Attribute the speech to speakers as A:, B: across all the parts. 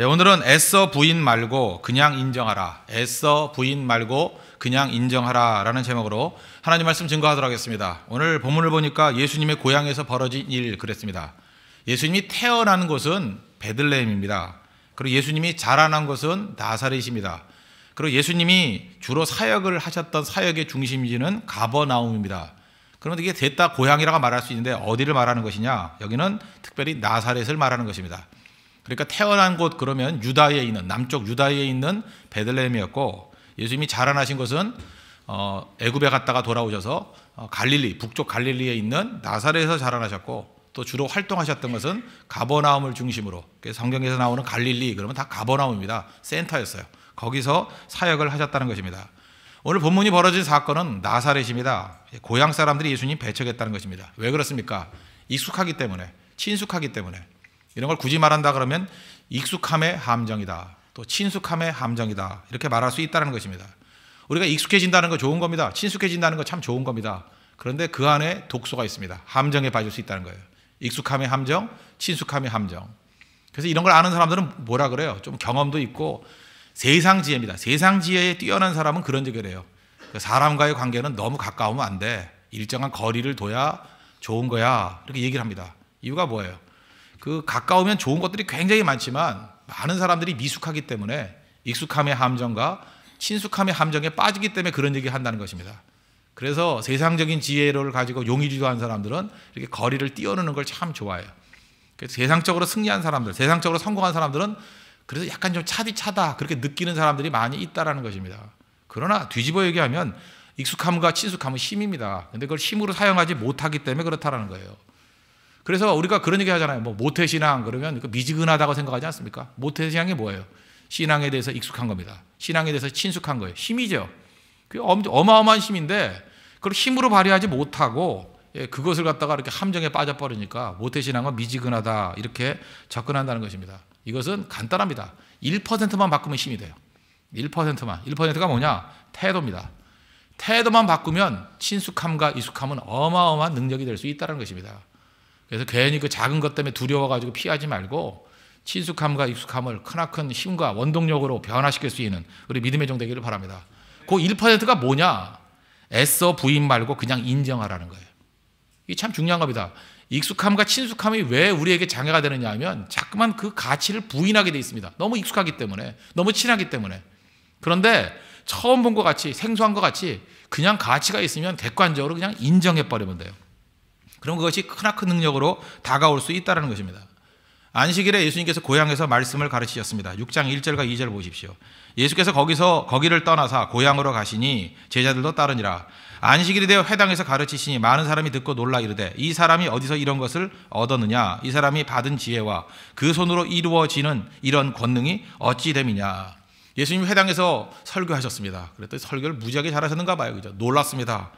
A: 예, 오늘은 애써 부인 말고 그냥 인정하라. 애써 부인 말고 그냥 인정하라. 라는 제목으로 하나님 말씀 증거하도록 하겠습니다. 오늘 본문을 보니까 예수님의 고향에서 벌어진 일 그랬습니다. 예수님이 태어난 곳은 베들레헴입니다. 그리고 예수님이 자라난 곳은 나사렛입니다. 그리고 예수님이 주로 사역을 하셨던 사역의 중심지는 가버나움입니다. 그러면 이게 됐다 고향이라고 말할 수 있는데 어디를 말하는 것이냐? 여기는 특별히 나사렛을 말하는 것입니다. 그러니까 태어난 곳 그러면 유다에 있는 남쪽 유다에 있는 베들레헴이었고 예수님이 자라나신 것은 어, 애굽에 갔다가 돌아오셔서 어, 갈릴리 북쪽 갈릴리에 있는 나사렛에서 자라나셨고 또 주로 활동하셨던 것은 가버나움을 중심으로 성경에서 나오는 갈릴리 그러면 다 가버나움입니다 센터였어요 거기서 사역을 하셨다는 것입니다 오늘 본문이 벌어진 사건은 나사렛입니다 고향 사람들이 예수님 배척했다는 것입니다 왜 그렇습니까 익숙하기 때문에 친숙하기 때문에 이런 걸 굳이 말한다 그러면 익숙함의 함정이다. 또 친숙함의 함정이다. 이렇게 말할 수 있다는 것입니다. 우리가 익숙해진다는 거 좋은 겁니다. 친숙해진다는 거 참 좋은 겁니다. 그런데 그 안에 독소가 있습니다. 함정에 빠질 수 있다는 거예요. 익숙함의 함정, 친숙함의 함정. 그래서 이런 걸 아는 사람들은 뭐라 그래요? 좀 경험도 있고 세상 지혜입니다. 세상 지혜에 뛰어난 사람은 그런 적이 를요 그 사람과의 관계는 너무 가까우면 안 돼. 일정한 거리를 둬야 좋은 거야. 이렇게 얘기를 합니다. 이유가 뭐예요? 그 가까우면 좋은 것들이 굉장히 많지만 많은 사람들이 미숙하기 때문에 익숙함의 함정과 친숙함의 함정에 빠지기 때문에 그런 얘기 한다는 것입니다. 그래서 세상적인 지혜를 가지고 용의주도 한 사람들은 이렇게 거리를 뛰어노는 걸 참 좋아해요. 그래서 세상적으로 승리한 사람들, 세상적으로 성공한 사람들은 그래서 약간 좀 차디차다 그렇게 느끼는 사람들이 많이 있다라는 것입니다. 그러나 뒤집어 얘기하면 익숙함과 친숙함은 힘입니다. 근데 그걸 힘으로 사용하지 못하기 때문에 그렇다라는 거예요. 그래서 우리가 그런 얘기 하잖아요. 뭐 모태신앙 그러면 그 미지근하다고 생각하지 않습니까? 모태신앙이 뭐예요? 신앙에 대해서 익숙한 겁니다. 신앙에 대해서 친숙한 거예요. 힘이죠. 그 어마어마한 힘인데 그걸 힘으로 발휘하지 못하고 예, 그것을 갖다가 이렇게 함정에 빠져버리니까 모태신앙은 미지근하다 이렇게 접근한다는 것입니다. 이것은 간단합니다. 1%만 바꾸면 힘이 돼요. 1%만. 1%가 뭐냐? 태도입니다. 태도만 바꾸면 친숙함과 익숙함은 어마어마한 능력이 될 수 있다는 것입니다. 그래서 괜히 그 작은 것 때문에 두려워가지고 피하지 말고 친숙함과 익숙함을 크나큰 힘과 원동력으로 변화시킬 수 있는 우리 믿음의 종 되기를 바랍니다. 그 1%가 뭐냐? 애써 부인 말고 그냥 인정하라는 거예요. 이게참 중요한 겁니다. 익숙함과 친숙함이 왜 우리에게 장애가 되느냐 하면 자꾸만 그 가치를 부인하게 돼 있습니다. 너무 익숙하기 때문에, 너무 친하기 때문에. 그런데 처음 본 것 같이, 생소한 것 같이 그냥 가치가 있으면 객관적으로 그냥 인정해버리면 돼요. 그럼 그것이 크나큰 능력으로 다가올 수 있다는 것입니다. 안식일에 예수님께서 고향에서 말씀을 가르치셨습니다. 6장 1절과 2절 보십시오. 예수께서 거기서 거기를 떠나사 고향으로 가시니 제자들도 따르니라. 안식일이 되어 회당에서 가르치시니 많은 사람이 듣고 놀라 이르되 이 사람이 어디서 이런 것을 얻었느냐 이 사람이 받은 지혜와 그 손으로 이루어지는 이런 권능이 어찌 됨이냐. 예수님 회당에서 설교하셨습니다. 그랬더니 설교를 무지하게 잘하셨는가 봐요. 그죠? 놀랐습니다.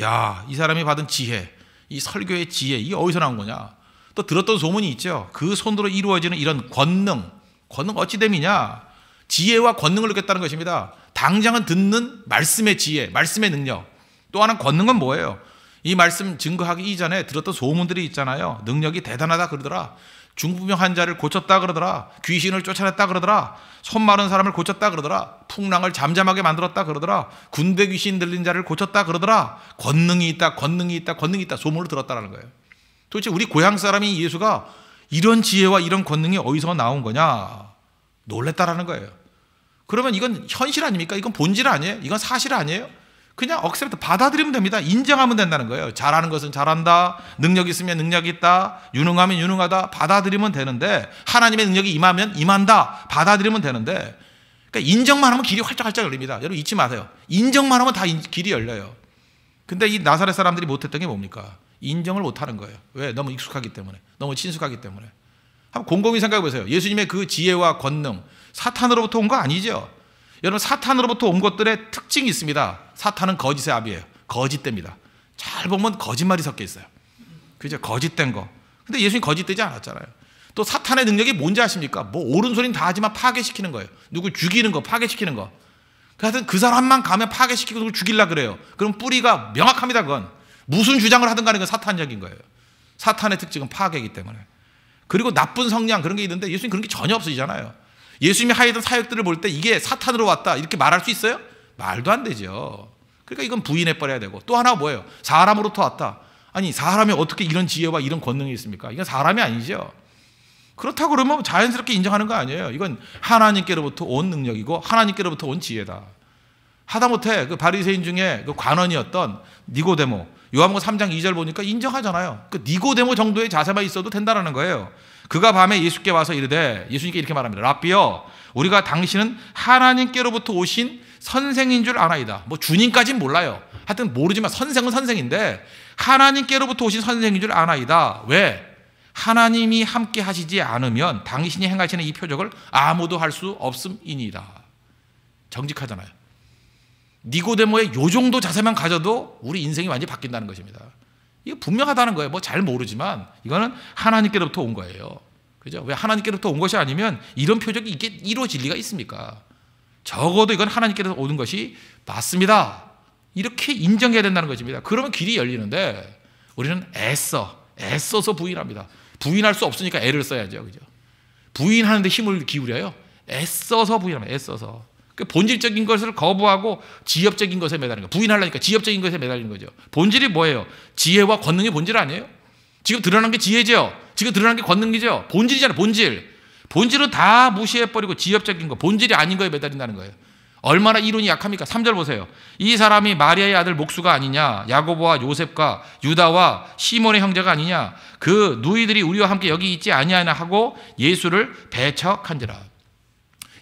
A: 야, 이 사람이 받은 지혜. 이 설교의 지혜, 이게 어디서 나온 거냐? 또 들었던 소문이 있죠. 그 손으로 이루어지는 이런 권능, 권능 어찌됨이냐? 지혜와 권능을 느꼈다는 것입니다. 당장은 듣는 말씀의 지혜, 말씀의 능력. 또 하나 권능은 뭐예요? 이 말씀 증거하기 이전에 들었던 소문들이 있잖아요. 능력이 대단하다 그러더라. 중풍병 환자를 고쳤다 그러더라. 귀신을 쫓아냈다 그러더라. 손 마른 사람을 고쳤다 그러더라. 풍랑을 잠잠하게 만들었다 그러더라. 군대 귀신 들린 자를 고쳤다 그러더라. 권능이 있다, 권능이 있다, 권능이 있다 소문을 들었다라는 거예요. 도대체 우리 고향 사람이 예수가 이런 지혜와 이런 권능이 어디서 나온 거냐? 놀랬다라는 거예요. 그러면 이건 현실 아닙니까? 이건 본질 아니에요? 이건 사실 아니에요? 그냥 억셉트 받아들이면 됩니다. 인정하면 된다는 거예요. 잘하는 것은 잘한다. 능력 있으면 능력 있다. 유능하면 유능하다. 받아들이면 되는데 하나님의 능력이 임하면 임한다. 받아들이면 되는데 그러니까 인정만 하면 길이 활짝활짝 열립니다. 여러분 잊지 마세요. 인정만 하면 다 길이 열려요. 근데 이 나사렛 사람들이 못했던 게 뭡니까? 인정을 못하는 거예요. 왜? 너무 익숙하기 때문에. 너무 친숙하기 때문에. 한번 곰곰이 생각해 보세요. 예수님의 그 지혜와 권능 사탄으로부터 온 거 아니죠? 여러분 사탄으로부터 온 것들의 특징이 있습니다. 사탄은 거짓의 압이에요. 거짓됩니다. 잘 보면 거짓말이 섞여 있어요. 그죠? 거짓된 거. 근데 예수님 거짓되지 않았잖아요. 또 사탄의 능력이 뭔지 아십니까? 뭐 옳은 소리는다 하지만 파괴시키는 거예요. 누구 죽이는 거, 파괴시키는 거. 그 하여튼 그 사람만 가면 파괴시키고 누굴 죽일라 그래요. 그럼 뿌리가 명확합니다. 그건 무슨 주장을 하든 간에 그 사탄적인 거예요. 사탄의 특징은 파괴이기 때문에. 그리고 나쁜 성량 그런 게 있는데 예수님 그런 게 전혀 없으시잖아요. 예수님이 하였던 사역들을 볼 때 이게 사탄으로 왔다 이렇게 말할 수 있어요? 말도 안 되죠. 그러니까 이건 부인해 버려야 되고 또 하나 뭐예요? 사람으로부터 왔다. 아니 사람이 어떻게 이런 지혜와 이런 권능이 있습니까? 이건 사람이 아니죠. 그렇다고 그러면 자연스럽게 인정하는 거 아니에요. 이건 하나님께로부터 온 능력이고 하나님께로부터 온 지혜다. 하다못해 그 바리새인 중에 그 관원이었던 니고데모 요한복음 3장 2절 보니까 인정하잖아요. 그 니고데모 정도의 자세만 있어도 된다라는 거예요. 그가 밤에 예수께 와서 이르되 예수님께 이렇게 말합니다. 라비여 우리가 당신은 하나님께로부터 오신 선생인 줄 아나이다. 뭐 주님까진 몰라요. 하여튼 모르지만 선생은 선생인데 하나님께로부터 오신 선생인 줄 아나이다. 왜? 하나님이 함께 하시지 않으면 당신이 행하시는 이 표적을 아무도 할 수 없음이니라. 정직하잖아요. 니고데모의 요 정도 자세만 가져도 우리 인생이 완전히 바뀐다는 것입니다. 이게 분명하다는 거예요. 뭐 잘 모르지만 이거는 하나님께로부터 온 거예요. 그죠? 왜 하나님께로부터 온 것이 아니면 이런 표적이 이게 이루어질 리가 있습니까? 적어도 이건 하나님께서 오는 것이 맞습니다. 이렇게 인정해야 된다는 것입니다. 그러면 길이 열리는데 우리는 애써, 애써서 부인합니다. 부인할 수 없으니까 애를 써야죠. 그죠? 부인하는데 힘을 기울여요. 애써서 부인합니다. 애써서. 그 본질적인 것을 거부하고 지엽적인 것에 매달리는 거예요. 부인하려니까 지엽적인 것에 매달리는 거죠. 본질이 뭐예요? 지혜와 권능의 본질 아니에요? 지금 드러난 게 지혜죠. 지금 드러난 게 권능이죠. 본질이잖아요. 본질. 본질은 다 무시해버리고 지엽적인 거, 본질이 아닌 거에 매달린다는 거예요. 얼마나 이론이 약합니까? 3절 보세요. 이 사람이 마리아의 아들 목수가 아니냐? 야고보와 요셉과 유다와 시몬의 형제가 아니냐? 그 누이들이 우리와 함께 여기 있지 아니하나 하고 예수를 배척한지라.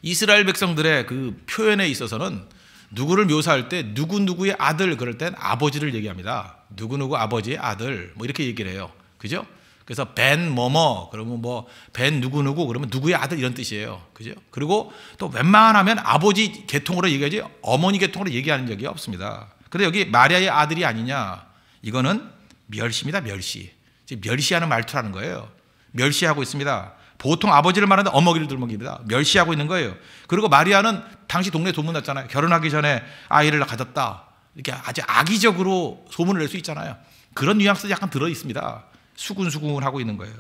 A: 이스라엘 백성들의 그 표현에 있어서는 누구를 묘사할 때 누구누구의 아들 그럴 땐 아버지를 얘기합니다. 누구누구 아버지의 아들 뭐 이렇게 얘기를 해요. 그죠? 그래서 벤 뭐뭐 그러면 뭐 벤 누구누구 그러면 누구의 아들 이런 뜻이에요. 그죠? 그리고 또 웬만하면 아버지 계통으로 얘기하지 어머니 계통으로 얘기하는 적이 없습니다. 근데 여기 마리아의 아들이 아니냐? 이거는 멸시입니다. 멸시. 멸시하는 말투라는 거예요. 멸시하고 있습니다. 보통 아버지를 말하는데 어먹이를 들먹입니다. 멸시하고 있는 거예요. 그리고 마리아는 당시 동네 소문났잖아요. 결혼하기 전에 아이를 가졌다. 이렇게 아주 악의적으로 소문을 낼 수 있잖아요. 그런 뉘앙스 약간 들어 있습니다. 수군수군 하고 있는 거예요.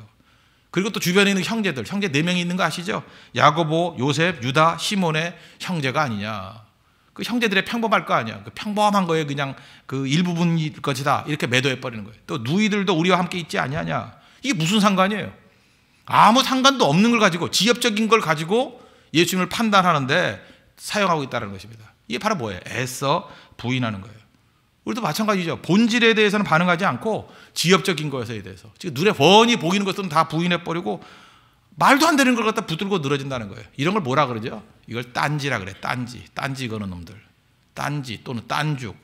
A: 그리고 또 주변에 있는 형제들, 형제 네 명이 있는 거 아시죠? 야고보, 요셉, 유다, 시몬의 형제가 아니냐. 그 형제들의 평범할 거 아니야. 그 평범한 거에 그냥 그 일부분일 것이다. 이렇게 매도해 버리는 거예요. 또 누이들도 우리와 함께 있지 아니하냐. 이게 무슨 상관이에요? 아무 상관도 없는 걸 가지고 지엽적인 걸 가지고 예수님을 판단하는데 사용하고 있다는 것입니다. 이게 바로 뭐예요? 애써 부인하는 거예요. 우리도 마찬가지죠. 본질에 대해서는 반응하지 않고 지엽적인 것에 대해서 지금 눈에 훤히 보이는 것들은 다 부인해 버리고 말도 안 되는 걸 갖다 붙들고 늘어진다는 거예요. 이런 걸 뭐라 그러죠? 이걸 딴지라 그래. 딴지. 딴지 거는 놈들. 딴지 또는 딴죽.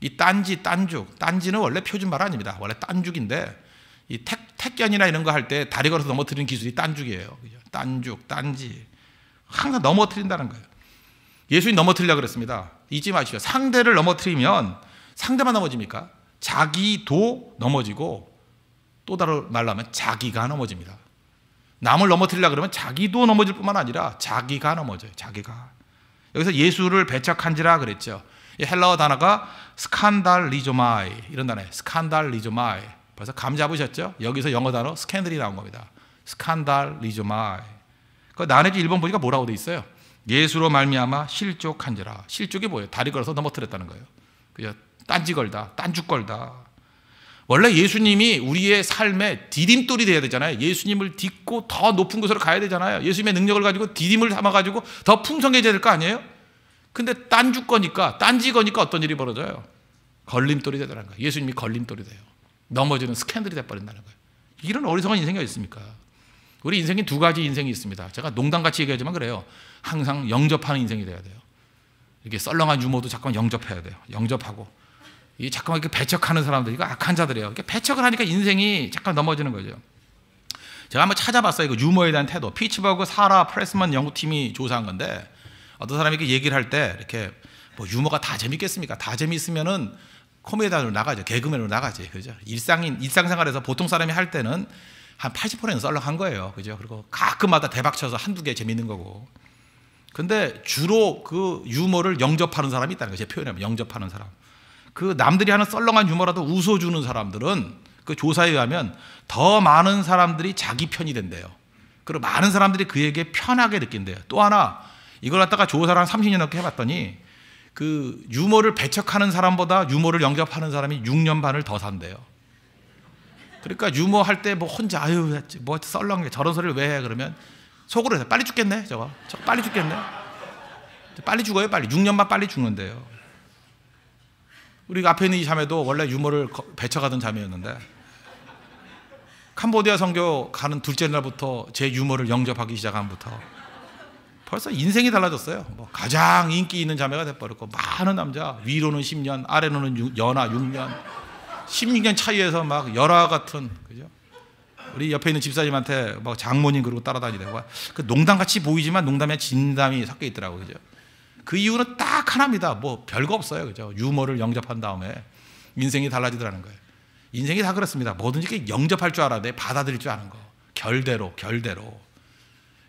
A: 이 딴지, 딴죽. 딴지는 원래 표준말 아닙니다. 원래 딴죽인데 이 택, 택견이나 이런 거 할 때 다리 걸어서 넘어뜨리는 기술이 딴죽이에요. 그죠? 딴죽, 딴지. 항상 넘어뜨린다는 거예요. 예수님 넘어뜨리려고 그랬습니다. 잊지 마십시오. 상대를 넘어뜨리면 상대만 넘어집니까? 자기도 넘어지고 또 다른 말로 하면 자기가 넘어집니다. 남을 넘어뜨리려 고 그러면 자기도 넘어질 뿐만 아니라 자기가 넘어져요. 자기가. 여기서 예수를 배척한지라 그랬죠. 헬라어 단어가 스칸달리조마이 이런 단어예요. 스칸달리조마이. 그래서 감 잡으셨죠? 여기서 영어 단어 스캔들이 나온 겁니다. 스칸달리조마이. 그 나머지 일본 보니까 뭐라고 돼 있어요? 예수로 말미암아 실족한지라. 실족이 뭐예요? 다리 걸어서 넘어뜨렸다는 거예요. 그냥 딴지 걸다, 딴죽 걸다. 원래 예수님이 우리의 삶의 디딤돌이 돼야 되잖아요. 예수님을 딛고 더 높은 곳으로 가야 되잖아요. 예수님의 능력을 가지고 디딤을 삼아가지고 더 풍성해져야 될 거 아니에요? 근데 딴죽 거니까, 딴지 거니까 어떤 일이 벌어져요? 걸림돌이 되더라는 거예요. 예수님이 걸림돌이 돼요. 넘어지는 스캔들이 돼버린다는 거예요. 이런 어리석은 인생이 어디 습니까 우리 인생이 두 가지 인생이 있습니다. 제가 농담같이 얘기하지만 그래요. 항상 영접하는 인생이 돼야 돼요. 이렇게 썰렁한 유머도 잠깐 영접해야 돼요. 영접하고. 이잠깐 이렇게 배척하는 사람들, 이거 악한 자들이에요. 이렇게 배척을 하니까 인생이 잠깐 넘어지는 거죠. 제가 한번 찾아봤어요. 이거 유머에 대한 태도. 피츠버그 사라 프레스먼 연구팀이 조사한 건데 어떤 사람이 이렇게 얘기를 할 때 이렇게 뭐 유머가 다 재밌겠습니까? 다 재밌으면은 코미디언으로 나가죠. 개그맨으로 나가죠. 그죠? 일상인 일상생활에서 보통 사람이 할 때는 한 80%는 썰렁한 거예요. 그죠? 그리고 가끔마다 대박 쳐서 한두 개 재밌는 거고. 근데 주로 그 유머를 영접하는 사람이 있다는 거죠. 표현하면 영접하는 사람. 그 남들이 하는 썰렁한 유머라도 웃어 주는 사람들은 그 조사에 의하면 더 많은 사람들이 자기 편이 된대요. 그리고 많은 사람들이 그에게 편하게 느낀대요. 또 하나 이걸 갖다가 조사를 한 30년 넘게 해봤더니 그유머를 배척하는 사람보다 유머를 영접하는 사람이 6년 반을 더 산대요. 그러니까 유모 할때 뭐 혼자 아유 뭐 썰렁해 저런 소리를 왜 해 그러면 속으로 해서 빨리 죽겠네 저거 저 빨리 죽겠네 빨리 죽어요 빨리 6년만 빨리 죽는데요. 우리 앞에 있는 이 자매도 원래 유모를 배척하던 자매였는데 캄보디아 선교 가는 둘째 날부터 제 유머를 영접하기 시작한부터 벌써 인생이 달라졌어요. 뭐 가장 인기 있는 자매가 돼버렸고 많은 남자 위로는 10년, 아래로는 6, 연하 6년, 16년 차이에서 막 열화 같은 그죠? 우리 옆에 있는 집사님한테 막 장모님 그러고 따라다니다가 그 농담 같이 보이지만 농담에 진담이 섞여 있더라고 그죠? 그 이유는 딱 하나입니다. 뭐 별거 없어요 그죠? 유머를 영접한 다음에 인생이 달라지더라는 거예요. 인생이 다 그렇습니다. 뭐든지 영접할 줄 알아야 돼 받아들일 줄 아는 거 결대로 결대로.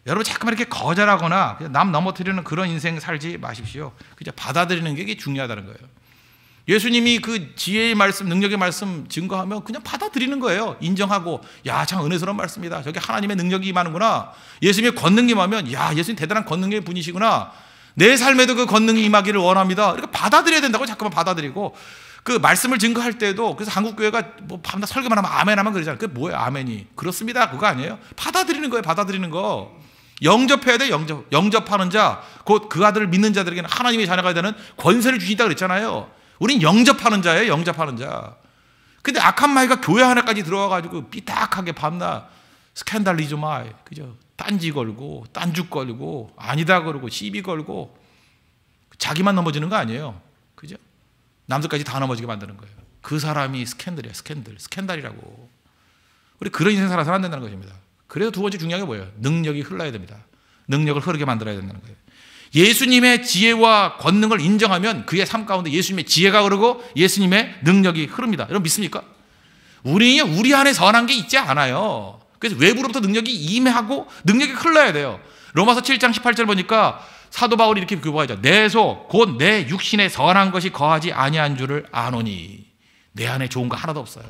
A: 여러분 자꾸만 이렇게 거절하거나 남 넘어뜨리는 그런 인생 살지 마십시오. 그저 받아들이는 게 중요하다는 거예요. 예수님이 그 지혜의 말씀, 능력의 말씀 증거하면 그냥 받아들이는 거예요. 인정하고 야, 참 은혜스러운 말씀이다. 저게 하나님의 능력이 임하는구나. 예수님의 권능이 임하면 야, 예수님 대단한 권능의 분이시구나. 내 삶에도 그 권능이 임하기를 원합니다. 그러니까 받아들여야 된다고 자꾸만 받아들이고 그 말씀을 증거할 때도 그래서 한국 교회가 뭐 밤낮 설교만 하면 아멘 하면 그러잖아요. 그게 뭐예요? 아멘이. 그렇습니다. 그거 아니에요? 받아들이는 거예요. 받아들이는 거. 영접해야 돼, 영접. 영접하는 자, 곧 그 아들을 믿는 자들에게는 하나님의 자녀가 되는 권세를 주신다 그랬잖아요. 우린 영접하는 자예요, 영접하는 자. 근데 악한 마이가 교회 하나까지 들어와가지고 삐딱하게 밤낮 스캔달리죠 마이. 그죠? 딴지 걸고, 딴죽 걸고, 아니다 걸고, 시비 걸고, 자기만 넘어지는 거 아니에요. 그죠? 남들까지 다 넘어지게 만드는 거예요. 그 사람이 스캔들이야, 스캔들. 스캔달이라고. 우리 그런 인생 살아서는 안 된다는 것입니다. 그래서 두 번째 중요한 게 뭐예요? 능력이 흘러야 됩니다. 능력을 흐르게 만들어야 된다는 거예요. 예수님의 지혜와 권능을 인정하면 그의 삶 가운데 예수님의 지혜가 흐르고 예수님의 능력이 흐릅니다. 여러분 믿습니까? 우리, 우리 안에 선한 게 있지 않아요. 그래서 외부로부터 능력이 임하고 능력이 흘러야 돼요. 로마서 7장 18절 보니까 사도 바울이 이렇게 교부하죠. 내 소, 곧 내 육신에 선한 것이 거하지 아니한 줄을 아노니. 내 안에 좋은 거 하나도 없어요.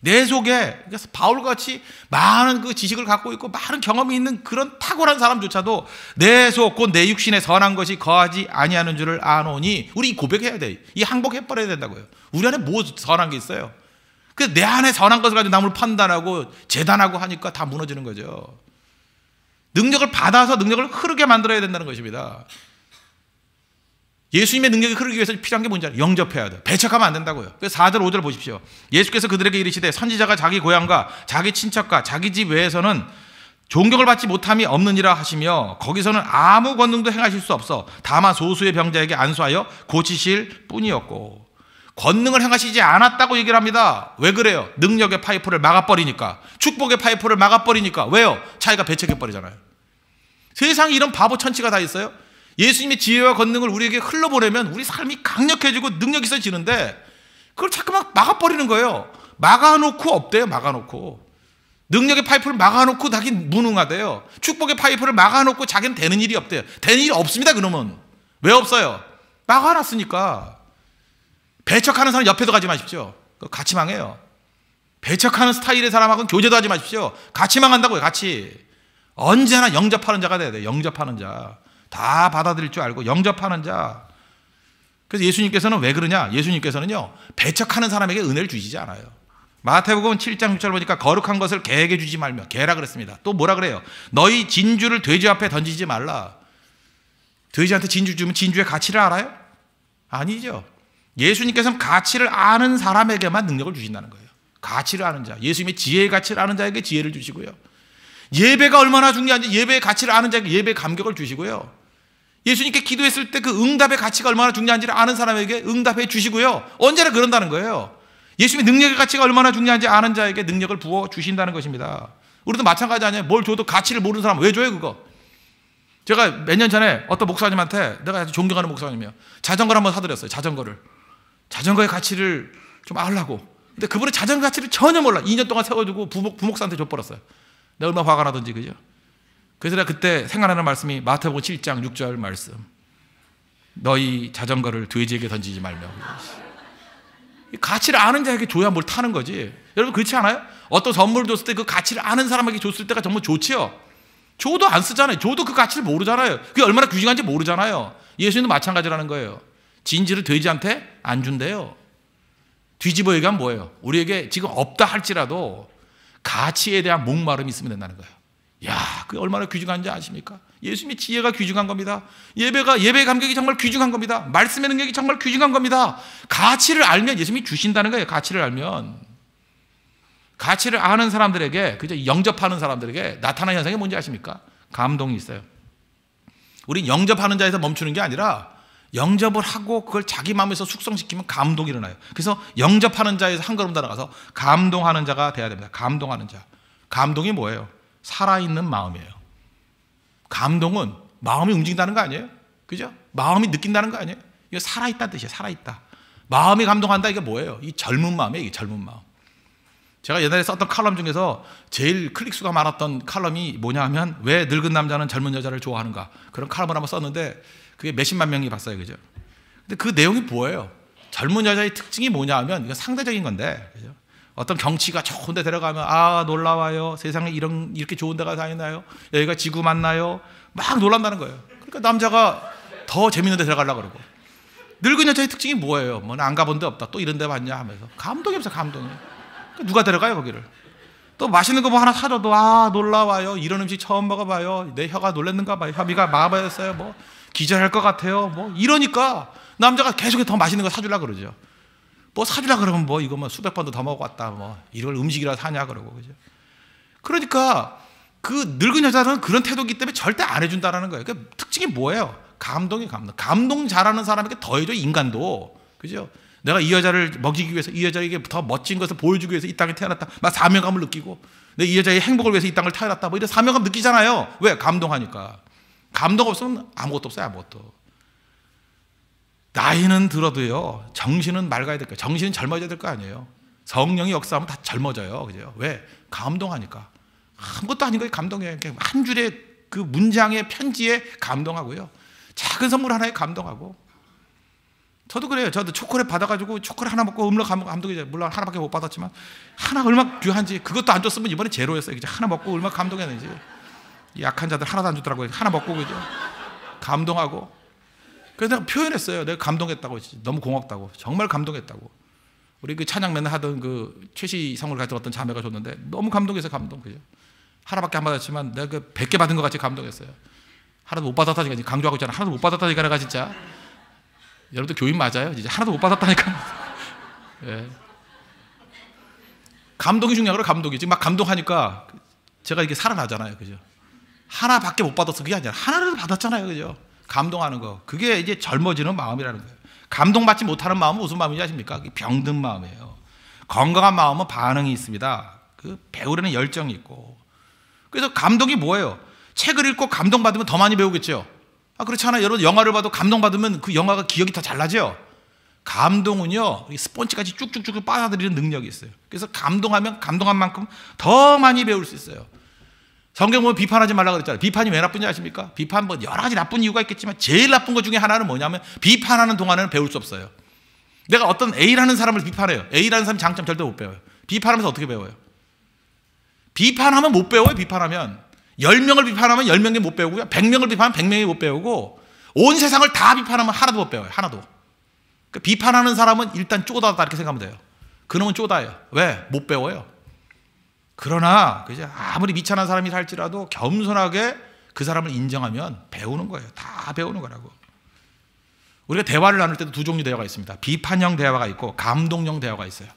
A: 내 속에 그래서 그러니까 바울같이 많은 그 지식을 갖고 있고 많은 경험이 있는 그런 탁월한 사람조차도 내속곧내 육신에 선한 것이 거하지 아니하는 줄을 아노니 우리 고백해야 돼. 이 항복해 버려야 된다고요. 우리 안에 뭐 선한 게 있어요. 그 내 안에 선한 것을 가지고 남을 판단하고 재단하고 하니까 다 무너지는 거죠. 능력을 받아서 능력을 흐르게 만들어야 된다는 것입니다. 예수님의 능력이 흐르기 위해서 필요한 게 뭔지 알아요? 영접해야 돼요. 배척하면 안 된다고요. 그래서 4절, 5절 보십시오. 예수께서 그들에게 이르시되 선지자가 자기 고향과 자기 친척과 자기 집 외에서는 존경을 받지 못함이 없느니라 하시며 거기서는 아무 권능도 행하실 수 없어 다만 소수의 병자에게 안수하여 고치실 뿐이었고 권능을 행하시지 않았다고 얘기를 합니다. 왜 그래요? 능력의 파이프를 막아버리니까 축복의 파이프를 막아버리니까 왜요? 차이가 배척해버리잖아요. 세상에 이런 바보 천치가 다 있어요? 예수님의 지혜와 권능을 우리에게 흘러보내면 우리 삶이 강력해지고 능력 있어지는데 그걸 자꾸만 막아버리는 거예요. 막아놓고 없대요, 막아놓고. 능력의 파이프를 막아놓고 자긴 무능하대요. 축복의 파이프를 막아놓고 자기는 되는 일이 없대요. 되는 일이 없습니다, 그러면. 왜 없어요? 막아놨으니까. 배척하는 사람 옆에도 가지 마십시오. 같이 망해요. 배척하는 스타일의 사람하고는 교제도 하지 마십시오. 같이 망한다고요, 같이. 언제나 영접하는 자가 돼야 돼요, 영접하는 자. 다 받아들일 줄 알고 영접하는 자. 그래서 예수님께서는 왜 그러냐? 예수님께서는요, 배척하는 사람에게 은혜를 주시지 않아요. 마태복음 7장 6절 보니까 거룩한 것을 개에게 주지 말며 개라 그랬습니다. 또 뭐라 그래요? 너희 진주를 돼지 앞에 던지지 말라. 돼지한테 진주 주면 진주의 가치를 알아요? 아니죠. 예수님께서는 가치를 아는 사람에게만 능력을 주신다는 거예요. 가치를 아는 자, 예수님이 지혜의 가치를 아는 자에게 지혜를 주시고요. 예배가 얼마나 중요한지 예배의 가치를 아는 자에게 예배 의 감격을 주시고요. 예수님께 기도했을 때 그 응답의 가치가 얼마나 중요한지를 아는 사람에게 응답해 주시고요. 언제나 그런다는 거예요. 예수님의 능력의 가치가 얼마나 중요한지 아는 자에게 능력을 부어 주신다는 것입니다. 우리도 마찬가지 아니에요. 뭘 줘도 가치를 모르는 사람 왜 줘요, 그거? 제가 몇 년 전에 어떤 목사님한테 내가 아주 존경하는 목사님이에요. 자전거를 한번 사드렸어요. 자전거를. 자전거의 가치를 좀 알라고. 근데 그분의 자전거 가치를 전혀 몰라. 2년 동안 세워주고 부목, 부목사한테 줘버렸어요. 내가 얼마나 화가 나던지 그죠? 그래서 내가 그때 생각나는 말씀이 마태복음 7장 6절 말씀. 너희 자전거를 돼지에게 던지지 말며. 가치를 아는 자에게 줘야 뭘 타는 거지. 여러분 그렇지 않아요? 어떤 선물 줬을 때 그 가치를 아는 사람에게 줬을 때가 정말 좋지요. 줘도 안 쓰잖아요. 줘도 그 가치를 모르잖아요. 그게 얼마나 귀중한지 모르잖아요. 예수님도 마찬가지라는 거예요. 진지를 돼지한테 안 준대요. 뒤집어 얘기하면 뭐예요? 우리에게 지금 없다 할지라도 가치에 대한 목마름이 있으면 된다는 거예요. 야, 그 얼마나 귀중한지 아십니까? 예수님의 지혜가 귀중한 겁니다. 예배가 예배 감격이 정말 귀중한 겁니다. 말씀의 능력이 정말 귀중한 겁니다. 가치를 알면 예수님이 주신다는 거예요. 가치를 알면 가치를 아는 사람들에게 그저 영접하는 사람들에게 나타나는 현상이 뭔지 아십니까? 감동이 있어요. 우린 영접하는 자에서 멈추는 게 아니라 영접을 하고 그걸 자기 마음에서 숙성시키면 감동이 일어나요. 그래서 영접하는 자에서 한 걸음 더 나가서 감동하는 자가 돼야 됩니다. 감동하는 자. 감동이 뭐예요? 살아있는 마음이에요. 감동은 마음이 움직인다는 거 아니에요? 그죠? 마음이 느낀다는 거 아니에요? 이거 살아있다 뜻이에요. 살아있다. 마음이 감동한다 이게 뭐예요? 이 젊은 마음이에요. 이 젊은 마음. 제가 옛날에 썼던 칼럼 중에서 제일 클릭수가 많았던 칼럼이 뭐냐 하면 왜 늙은 남자는 젊은 여자를 좋아하는가 그런 칼럼을 한번 썼는데 그게 몇십만 명이 봤어요. 그죠? 근데 그 내용이 뭐예요? 젊은 여자의 특징이 뭐냐 하면 이건 상대적인 건데 그죠? 어떤 경치가 좋은 데 들어가면 아 놀라워요 세상에 이런 이렇게 좋은 데가 다 있나요 여기가 지구 맞나요 막 놀란다는 거예요 그러니까 남자가 더 재밌는 데 들어가려고 그러고 늙은 여자의 특징이 뭐예요 뭐안 가본 데 없다 또 이런 데 봤냐 하면서 감동이 없어 감동이 그러니까 누가 데려가요 거기를 또 맛있는 거 뭐 하나 사줘도 아 놀라워요 이런 음식 처음 먹어봐요 내 혀가 놀랬는가 봐요 혀미가 마바였어요 뭐 기절할 것 같아요 뭐 이러니까 남자가 계속 더 맛있는 거 사주려고 그러죠 뭐 사주라 그러면 뭐 이거 뭐 수백 번도 더 먹어왔다 뭐 이걸 음식이라 사냐 그러고 그죠. 그러니까 그 늙은 여자는 그런 태도기 때문에 절대 안 해준다라는 거예요. 그러니까 특징이 뭐예요? 감동이 감동. 감동 잘하는 사람에게 더해줘 인간도 그죠. 내가 이 여자를 먹이기 위해서 이 여자에게 더 멋진 것을 보여주기 위해서 이 땅에 태어났다. 막 사명감을 느끼고 내 이 여자의 행복을 위해서 이 땅을 태어났다. 뭐 이런 사명감 느끼잖아요. 왜 감동하니까. 감동 없으면 아무것도 없어요. 아무것도. 나이는 들어도요, 정신은 맑아야 될 거예요. 정신은 젊어져야 될 거 아니에요. 성령이 역사하면 다 젊어져요. 그죠? 왜? 감동하니까. 아무것도 아닌 거예요 감동해요. 한 줄의 그 문장의 편지에 감동하고요. 작은 선물 하나에 감동하고. 저도 그래요. 저도 초콜릿 받아가지고 초콜릿 하나 먹고 음료 감동이죠. 물론 하나밖에 못 받았지만 하나 얼마 나 귀한지 그것도 안 줬으면 이번에 제로였어요. 그죠? 하나 먹고 얼마 나 감동했는지. 약한 자들 하나도 안줬더라고요 하나 먹고 그죠? 감동하고 그래서 내가 표현했어요. 내가 감동했다고. 너무 고맙다고. 정말 감동했다고. 우리 그 찬양 맨날 하던 그 최시 상을 가져왔던 자매가 줬는데 너무 감동해서 감동. 그죠? 하나밖에 안 받았지만 내가 그 100개 받은 것 같이 감동했어요. 하나도 못 받았다니까 강조하고 있잖아. 하나도 못 받았다니까 내가 진짜. 여러분들 교인 맞아요? 이제 하나도 못 받았다니까. 예. 감동이 중요하고 감동이. 지금 막 감동하니까 제가 이게 살아나잖아요. 그죠? 하나밖에 못 받았어. 그게 아니라 하나를 받았잖아요. 그죠? 감동하는 거. 그게 이제 젊어지는 마음이라는 거예요. 감동받지 못하는 마음은 무슨 마음인지 아십니까? 병든 마음이에요. 건강한 마음은 반응이 있습니다. 그 배우려는 열정이 있고. 그래서 감동이 뭐예요? 책을 읽고 감동받으면 더 많이 배우겠죠. 아, 그렇지 않아요? 여러분, 영화를 봐도 감동받으면 그 영화가 기억이 더 잘 나죠? 감동은요, 스펀지까지 쭉쭉쭉 빠져들이는 능력이 있어요. 그래서 감동하면 감동한 만큼 더 많이 배울 수 있어요. 성경 보면 비판하지 말라 고 그랬잖아요. 비판이 왜 나쁜지 아십니까? 비판 뭐 여러 가지 나쁜 이유가 있겠지만 제일 나쁜 것 중에 하나는 뭐냐면 비판하는 동안에는 배울 수 없어요. 내가 어떤 A라는 사람을 비판해요. A라는 사람 장점 절대 못 배워요. 비판하면서 어떻게 배워요? 비판하면 못 배워요. 비판하면 10명을 비판하면 10명이 못 배우고요. 100명을 비판하면 100명이 못 배우고 온 세상을 다 비판하면 하나도 못 배워요. 하나도. 그러니까 비판하는 사람은 일단 쪼다다 이렇게 생각하면 돼요. 그놈은 쪼다예요. 왜? 못 배워요. 그러나 그죠? 아무리 미천한 사람이 살지라도 겸손하게 그 사람을 인정하면 배우는 거예요. 다 배우는 거라고. 우리가 대화를 나눌 때도 두 종류 대화가 있습니다. 비판형 대화가 있고 감동형 대화가 있어요.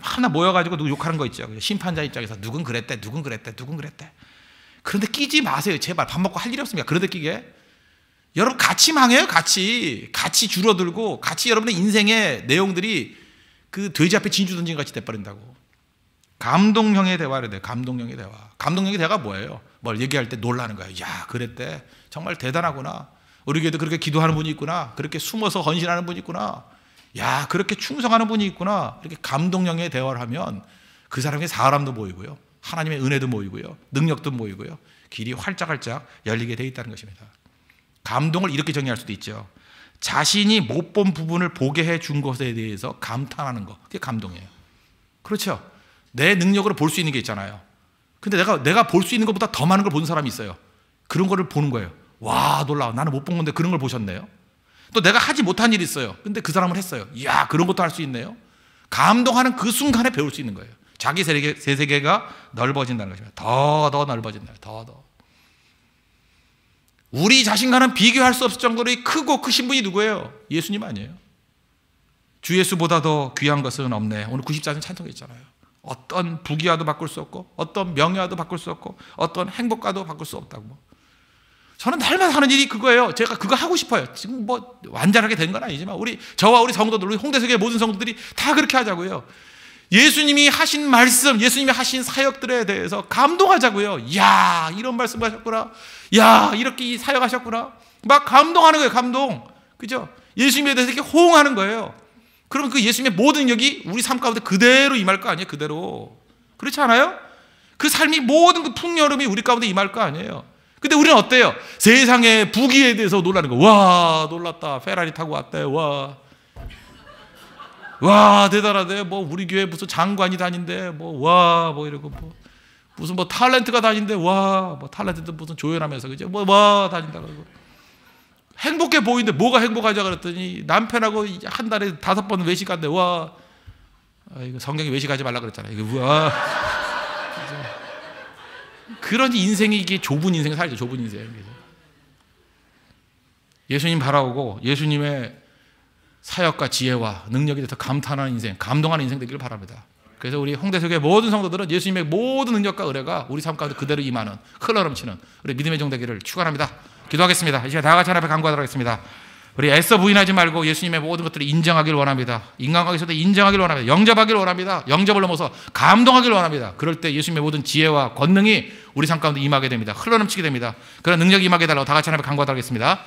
A: 하나 모여가지고 누구 욕하는 거 있죠. 심판자 입장에서 누군 그랬대, 누군 그랬대, 누군 그랬대. 그런데 끼지 마세요. 제발 밥 먹고 할 일이 없습니다. 그런데 끼게. 여러분 같이 망해요. 같이 같이 줄어들고 같이 여러분의 인생의 내용들이 그 돼지 앞에 진주 던진 같이 돼버린다고. 감동형의 대화를 돼. 감동형의 대화. 감동형의 대화가 뭐예요? 뭘 얘기할 때 놀라는 거예요. 야, 그랬대. 정말 대단하구나. 우리 교회도 그렇게 기도하는 분이 있구나. 그렇게 숨어서 헌신하는 분이 있구나. 야, 그렇게 충성하는 분이 있구나. 이렇게 감동형의 대화를 하면 그 사람의 사람도 보이고요. 하나님의 은혜도 보이고요. 능력도 보이고요. 길이 활짝활짝 열리게 되어 있다는 것입니다. 감동을 이렇게 정의할 수도 있죠. 자신이 못 본 부분을 보게 해 준 것에 대해서 감탄하는 것. 그게 감동이에요. 그렇죠. 내 능력으로 볼 수 있는 게 있잖아요. 근데 내가, 내가 볼 수 있는 것보다 더 많은 걸 본 사람이 있어요. 그런 거를 보는 거예요. 와, 놀라워. 나는 못 본 건데 그런 걸 보셨네요. 또 내가 하지 못한 일이 있어요. 근데 그 사람을 했어요. 이야, 그런 것도 할 수 있네요. 감동하는 그 순간에 배울 수 있는 거예요. 자기 세계, 세 세계가 넓어진다는 것입니다. 더, 더 넓어진다. 더, 더. 우리 자신과는 비교할 수 없을 정도로 크고 크신 분이 누구예요? 예수님 아니에요? 주 예수보다 더 귀한 것은 없네. 오늘 94년 찬성했잖아요 어떤 부귀화도 바꿀 수 없고 어떤 명예화도 바꿀 수 없고 어떤 행복과도 바꿀 수 없다고. 저는 날마다 하는 일이 그거예요. 제가 그거 하고 싶어요. 지금 뭐 완전하게 된 건 아니지만 우리 저와 우리 성도들, 우리 홍대석의 모든 성도들이 다 그렇게 하자고요. 예수님이 하신 말씀, 예수님이 하신 사역들에 대해서 감동하자고요. 이야, 이런 말씀하셨구나. 이야, 이렇게 사역하셨구나. 막 감동하는 거예요, 감동. 그죠? 예수님에 대해서 이렇게 호응하는 거예요. 그러면 그 예수님의 모든 영이 우리 삶 가운데 그대로 임할 거 아니에요? 그대로. 그렇지 않아요? 그 삶이 모든 그 풍요로움이 우리 가운데 임할 거 아니에요? 근데 우리는 어때요? 세상의 부귀에 대해서 놀라는 거. 와, 놀랐다. 페라리 타고 왔다. 와. 와, 대단하대. 뭐, 우리 교회 무슨 장관이 다닌대. 뭐, 와, 뭐 이러고 뭐. 무슨 뭐 탤런트가 다닌대. 와, 뭐 탤런트도 무슨 조연하면서 그죠? 뭐, 와, 다닌다 그러고. 행복해 보이는데 뭐가 행복하냐 그랬더니 남편하고 한 달에 다섯 번 외식한데 와 아, 이거 성경에 외식하지 말라 그랬잖아 이거 와 뭐, 아. 그런 인생이 이게 좁은 인생 살죠 좁은 인생 예수님 바라보고 예수님의 사역과 지혜와 능력에 대해서 감탄하는 인생 감동하는 인생 되기를 바랍니다. 그래서 우리 홍대석의 모든 성도들은 예수님의 모든 능력과 의뢰가 우리 삶 가운데 그대로 임하는 흘러넘치는 우리 믿음의 종 되기를 축원합니다. 기도하겠습니다. 이시다 같이 하나 앞에 간구하도록 하겠습니다. 우리 애써 부인하지 말고 예수님의 모든 것들을 인정하길 원합니다. 인간관계에서도 인정하길 원합니다. 영접하길 원합니다. 영접을 넘어서 감동하길 원합니다. 그럴 때 예수님의 모든 지혜와 권능이 우리 삶 가운데 임하게 됩니다. 흘러넘치게 됩니다. 그런 능력이 임하게 달라고 다 같이 하나 앞에 간구하도록 하겠습니다.